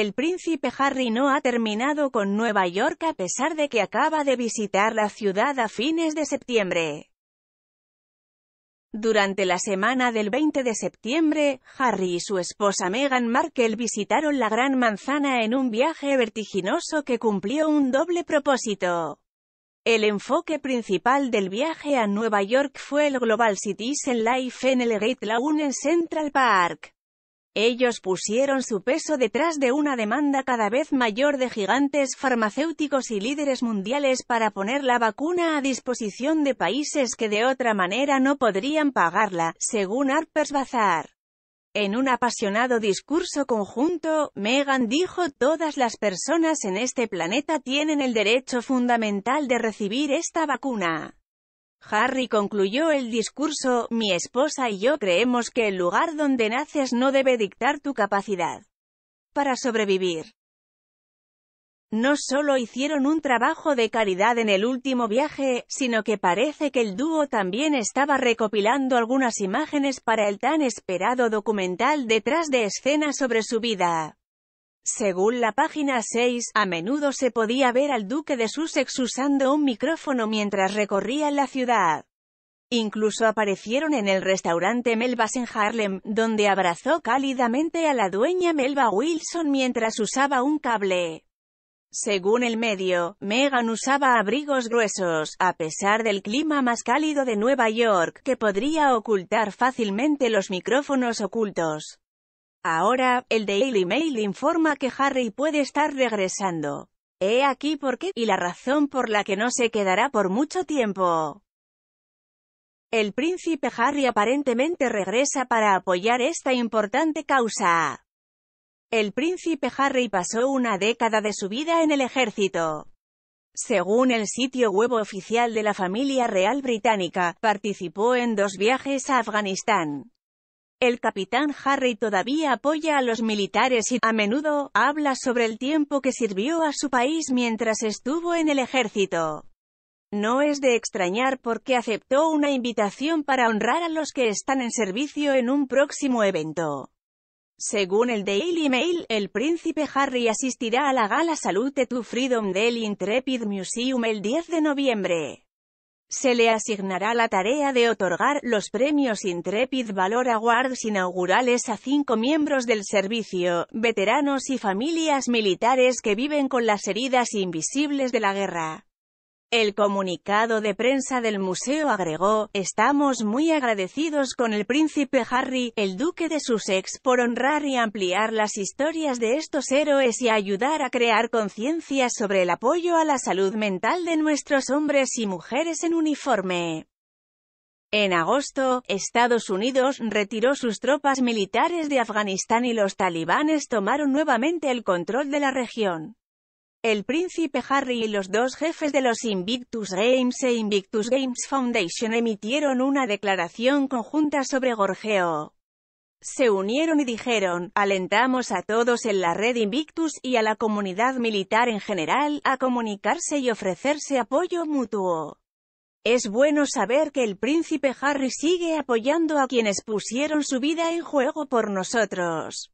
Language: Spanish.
El príncipe Harry no ha terminado con Nueva York a pesar de que acaba de visitar la ciudad a fines de septiembre. Durante la semana del 20 de septiembre, Harry y su esposa Meghan Markle visitaron la Gran Manzana en un viaje vertiginoso que cumplió un doble propósito. El enfoque principal del viaje a Nueva York fue el Global Cities en Life en el Great Lawn en Central Park. Ellos pusieron su peso detrás de una demanda cada vez mayor de gigantes farmacéuticos y líderes mundiales para poner la vacuna a disposición de países que de otra manera no podrían pagarla, según Harper's Bazaar. En un apasionado discurso conjunto, Megan dijo todas las personas en este planeta tienen el derecho fundamental de recibir esta vacuna. Harry concluyó el discurso, mi esposa y yo creemos que el lugar donde naces no debe dictar tu capacidad para sobrevivir. No solo hicieron un trabajo de caridad en el último viaje, sino que parece que el dúo también estaba recopilando algunas imágenes para el tan esperado documental detrás de escena sobre su vida. Según la página 6, a menudo se podía ver al duque de Sussex usando un micrófono mientras recorría la ciudad. Incluso aparecieron en el restaurante Melba's en Harlem, donde abrazó cálidamente a la dueña Melba Wilson mientras usaba un cable. Según el medio, Meghan usaba abrigos gruesos, a pesar del clima más cálido de Nueva York, que podría ocultar fácilmente los micrófonos ocultos. Ahora, el Daily Mail informa que Harry puede estar regresando. He aquí por qué, y la razón por la que no se quedará por mucho tiempo. El príncipe Harry aparentemente regresa para apoyar esta importante causa. El príncipe Harry pasó una década de su vida en el ejército. Según el sitio web oficial de la familia real británica, participó en dos viajes a Afganistán. El capitán Harry todavía apoya a los militares y, a menudo, habla sobre el tiempo que sirvió a su país mientras estuvo en el ejército. No es de extrañar porque aceptó una invitación para honrar a los que están en servicio en un próximo evento. Según el Daily Mail, el príncipe Harry asistirá a la gala Salute to Freedom del Intrepid Museum el 10 de noviembre. Se le asignará la tarea de otorgar los premios Intrepid Valor Awards inaugurales a cinco miembros del servicio, veteranos y familias militares que viven con las heridas invisibles de la guerra. El comunicado de prensa del museo agregó, Estamos muy agradecidos con el príncipe Harry, el duque de Sussex, por honrar y ampliar las historias de estos héroes y ayudar a crear conciencia sobre el apoyo a la salud mental de nuestros hombres y mujeres en uniforme. En agosto, Estados Unidos retiró sus tropas militares de Afganistán y los talibanes tomaron nuevamente el control de la región. El príncipe Harry y los dos jefes de los Invictus Games e Invictus Games Foundation emitieron una declaración conjunta sobre Gorgeo. Se unieron y dijeron, alentamos a todos en la red Invictus y a la comunidad militar en general, a comunicarse y ofrecerse apoyo mutuo. Es bueno saber que el príncipe Harry sigue apoyando a quienes pusieron su vida en juego por nosotros.